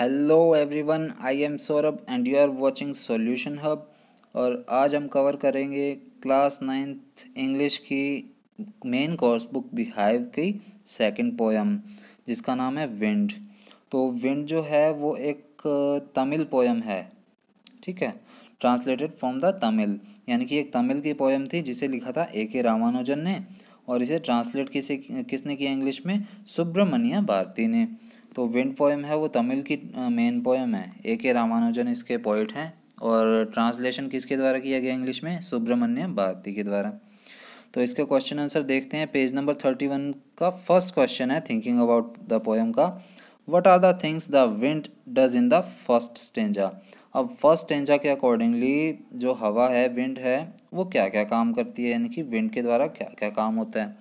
hello everyone I am Saurabh and you are watching Solution Hub और आज हम cover करेंगे क्लास नाइन्थ इंग्लिश की मेन कोर्स बुक बिहाइव की सेकंड पोयम जिसका नाम है विंड तो विंड जो है वो एक तमिल पोयम है ठीक है ट्रांसलेटेड फ्रॉम द तमिल यानी कि एक तमिल की पोयम थी जिसे लिखा था ए के रामानुजन ने और इसे ट्रांसलेट किसे किसने किया इंग्लिश में सुब्रमण्य भारती ने तो विंड पोएम है वो तमिल की मेन पोएम है ए के रामानुजन इसके पोइट हैं और ट्रांसलेशन किसके द्वारा किया गया इंग्लिश में सुब्रमण्य भारती के द्वारा तो इसका क्वेश्चन आंसर देखते हैं पेज नंबर थर्टी वन का फर्स्ट क्वेश्चन है थिंकिंग अबाउट द पोएम का what are the things the wind does in the first stanza अब फर्स्ट स्टेंजा के अकॉर्डिंगली जो हवा है विंड है वो क्या क्या काम करती है यानी कि विंड के द्वारा क्या क्या काम होता है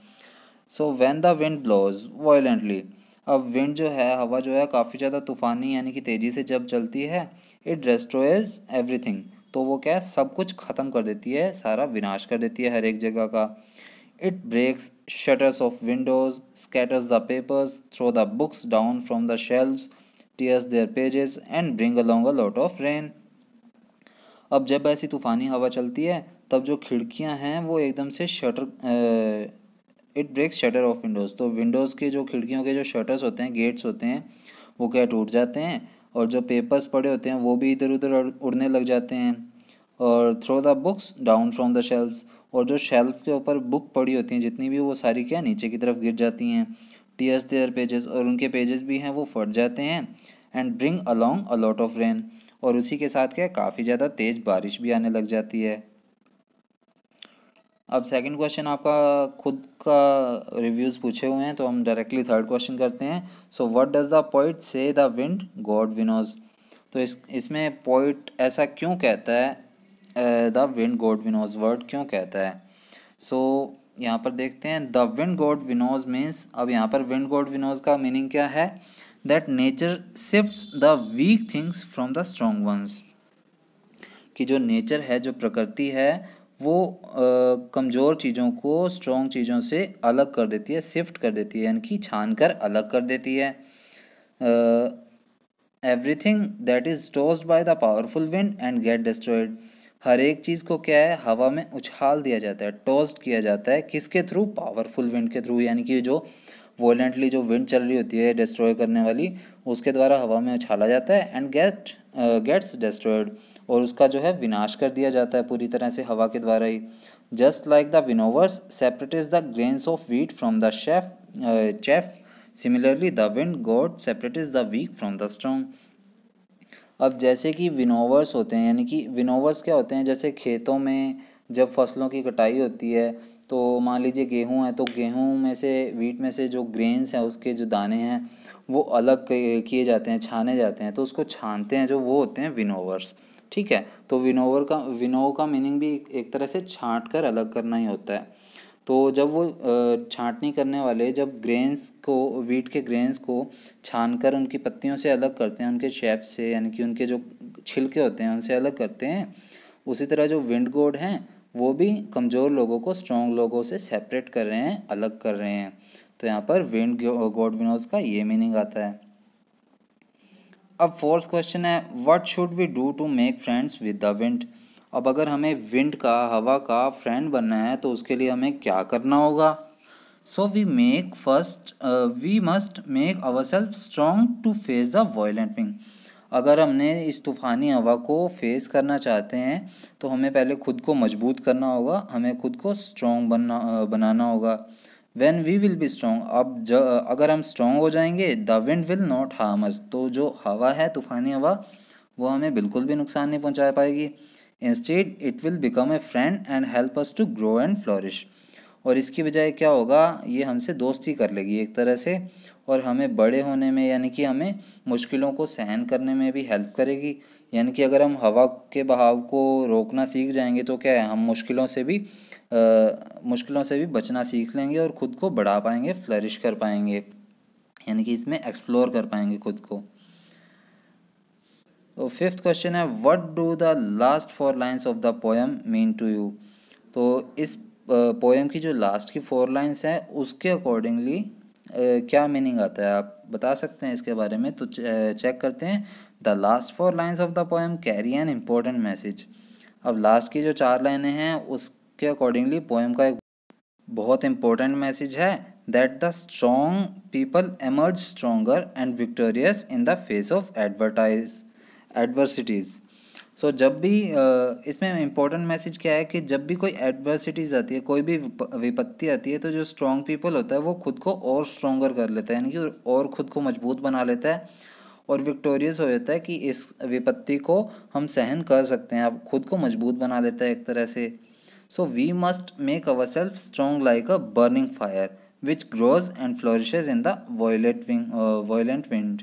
so when the wind blows violently अब विंड जो है हवा जो है काफ़ी ज़्यादा तूफानी यानी कि तेज़ी से जब चलती है इट डिस्ट्रॉयज एवरीथिंग तो वो क्या है सब कुछ ख़त्म कर देती है सारा विनाश कर देती है हर एक जगह का it breaks shutters of windows scatters the papers throw the books down from the shelves tears their pages and bring along a lot of rain अब जब ऐसी तूफ़ानी हवा चलती है तब जो खिड़कियां हैं वो एकदम से shutter it breaks shutter of windows तो विंडोज़ के जो खिड़कियों के जो शटर्स होते हैं गेट्स होते हैं वो क्या टूट जाते हैं और जो पेपर्स पड़े होते हैं वो भी इधर उधर उड़ने लग जाते हैं और throw the books down from the shelves और जो शेल्फ के ऊपर बुक पड़ी होती हैं जितनी भी वो सारी क्या नीचे की तरफ गिर जाती हैं टीयर्स देयर पेजेस और उनके पेजेस भी हैं वो फट जाते हैं and bring along a lot of rain और उसी के साथ क्या काफ़ी ज़्यादा तेज़ बारिश भी आने लग जाती है अब सेकंड क्वेश्चन आपका खुद का रिव्यूज़ पूछे हुए हैं तो हम डायरेक्टली थर्ड क्वेश्चन करते हैं so what does the poet say the wind god winnows तो इस इसमें पॉइट ऐसा क्यों कहता है the wind god winnows word क्यों कहता है सो so, यहाँ पर देखते हैं the wind god winnows means अब यहाँ पर विंड गॉड विनोज का मीनिंग क्या है that nature sift the weak things from the strong ones कि जो नेचर है जो प्रकृति है वो कमज़ोर चीज़ों को स्ट्रॉन्ग चीज़ों से अलग कर देती है शिफ्ट कर देती है यानी कि छान कर अलग कर देती है everything that is tossed by the powerful wind and get destroyed हर एक चीज़ को क्या है हवा में उछाल दिया जाता है टोस्ड किया जाता है किसके थ्रू पावरफुल विंड के थ्रू यानी कि जो वोलेंटली जो विंड चल रही होती है डिस्ट्रॉय करने वाली उसके द्वारा हवा में उछाला जाता है एंड गेट गेट्स डिस्ट्रॉयड और उसका जो है विनाश कर दिया जाता है पूरी तरह से हवा के द्वारा ही just like the winnowers is the grains of wheat from the chaff chaff similarly the wind god is the weak from the strong अब जैसे कि विनोवर्स होते हैं यानी कि विनोवर्स क्या होते हैं जैसे खेतों में जब फसलों की कटाई होती है तो मान लीजिए गेहूँ है तो गेहूँ में से वीट में से जो ग्रेन्स हैं उसके जो दाने हैं वो अलग किए जाते हैं छाने जाते हैं तो उसको छानते हैं जो वो होते हैं विनोवर्स ठीक है तो विनोवर का विनोव का मीनिंग भी एक तरह से छाँट कर अलग करना ही होता है तो जब वो छाँटनी करने वाले जब ग्रेन्स को वीट के ग्रेन्स को छान कर उनकी पत्तियों से अलग करते हैं उनके शेप से यानी कि उनके जो छिलके होते हैं उनसे अलग करते हैं उसी तरह जो विंड गोड हैं वो भी कमज़ोर लोगों को स्ट्रॉन्ग लोगों से सेपरेट कर रहे हैं अलग कर रहे हैं तो यहाँ पर विंड गॉड विनोज का ये मीनिंग आता है अब फोर्थ क्वेश्चन है what should we do to make friends with the wind अब अगर हमें विंड का हवा का फ्रेंड बनना है तो उसके लिए हमें क्या करना होगा so we make first we must make our self strong to face the violent wind अगर हमने इस तूफ़ानी हवा को फेस करना चाहते हैं तो हमें पहले खुद को मजबूत करना होगा हमें खुद को स्ट्रॉन्ग बनना बनाना होगा then we will be strong अब ज अगर हम स्ट्रॉन्ग हो जाएंगे the wind will not harm us तो जो हवा है तूफानी हवा वो हमें बिल्कुल भी नुकसान नहीं पहुंचा पाएगी instead it will become a friend and help us to grow and flourish और इसकी बजाय क्या होगा ये हमसे दोस्ती कर लेगी एक तरह से और हमें बड़े होने में यानी कि हमें मुश्किलों को सहन करने में भी हेल्प करेगी यानी कि अगर हम हवा के बहाव को रोकना सीख जाएंगे तो क्या है हम मुश्किलों से भी आ, मुश्किलों से भी बचना सीख लेंगे और ख़ुद को बढ़ा पाएंगे फ्लरिश कर पाएंगे यानी कि इसमें एक्सप्लोर कर पाएंगे खुद को तो फिफ्थ क्वेश्चन है what do the last four lines of the poem mean to you तो इस पोएम की जो लास्ट की फोर लाइंस हैं उसके अकॉर्डिंगली क्या मीनिंग आता है आप बता सकते हैं इसके बारे में तो चेक करते हैं the last four lines of the poem carry an important message अब लास्ट की जो चार लाइनें हैं उसके अकॉर्डिंगली पोएम का एक बहुत इम्पोर्टेंट मैसेज है that the strong people emerge stronger and victorious in the face of advertise adversities so जब भी इसमें इम्पोर्टेंट मैसेज क्या है कि जब भी कोई एडवर्सिटीज़ आती है कोई भी विपत्ति आती है तो जो स्ट्रॉन्ग पीपल होता है वो खुद को और स्ट्रोंगर कर लेता है यानी कि और खुद को मजबूत बना लेता है और विक्टोरियस हो जाता है कि इस विपत्ति को हम सहन कर सकते हैं आप खुद को मजबूत बना देता है एक तरह से so we must make our self strong like a burning fire which grows and flourishes in the violet wing violent wind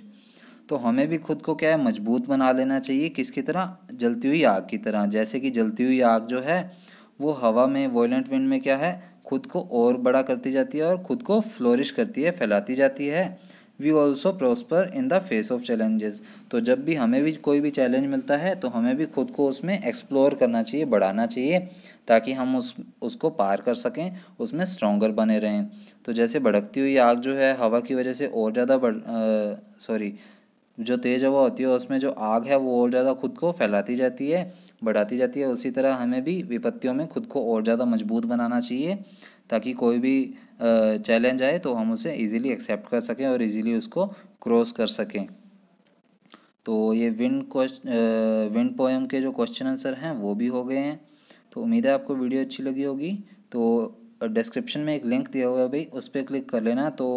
तो हमें भी खुद को क्या है मजबूत बना लेना चाहिए किसकी तरह जलती हुई आग की तरह जैसे कि जलती हुई आग जो है वो हवा में वॉयलेंट विंड में क्या है खुद को और बड़ा करती जाती है और खुद को फ्लोरिश करती है फैलाती जाती है we also prosper in the face of challenges तो जब भी हमें भी कोई भी चैलेंज मिलता है तो हमें भी खुद को उसमें एक्सप्लोर करना चाहिए बढ़ाना चाहिए ताकि हम उस उसको पार कर सकें उसमें स्ट्रोंगर बने रहें तो जैसे भड़कती हुई आग जो है हवा की वजह से और ज़्यादा बढ़ सॉरी जो तेज़ हवा होती है उसमें जो आग है वो और ज़्यादा खुद को फैलाती जाती है बढ़ाती जाती है उसी तरह हमें भी विपत्तियों में खुद को और ज़्यादा मजबूत बनाना चाहिए ताकि कोई भी चैलेंज आए तो हम उसे इजीली एक्सेप्ट कर सकें और इजीली उसको क्रॉस कर सकें तो ये विंड क्वेश्चन विंड पोएम के जो क्वेश्चन आंसर हैं वो भी हो गए हैं तो उम्मीद है आपको वीडियो अच्छी लगी होगी तो डिस्क्रिप्शन में एक लिंक दिया हुआ है भाई उस पर क्लिक कर लेना तो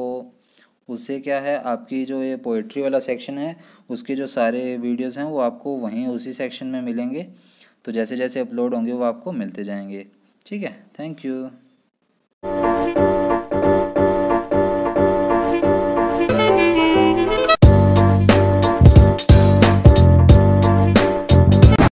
उससे क्या है आपकी जो ये पोइट्री वाला सेक्शन है उसके जो सारे वीडियोस हैं वो आपको वहीं उसी सेक्शन में मिलेंगे तो जैसे जैसे अपलोड होंगे वो आपको मिलते जाएंगे ठीक है थैंक यू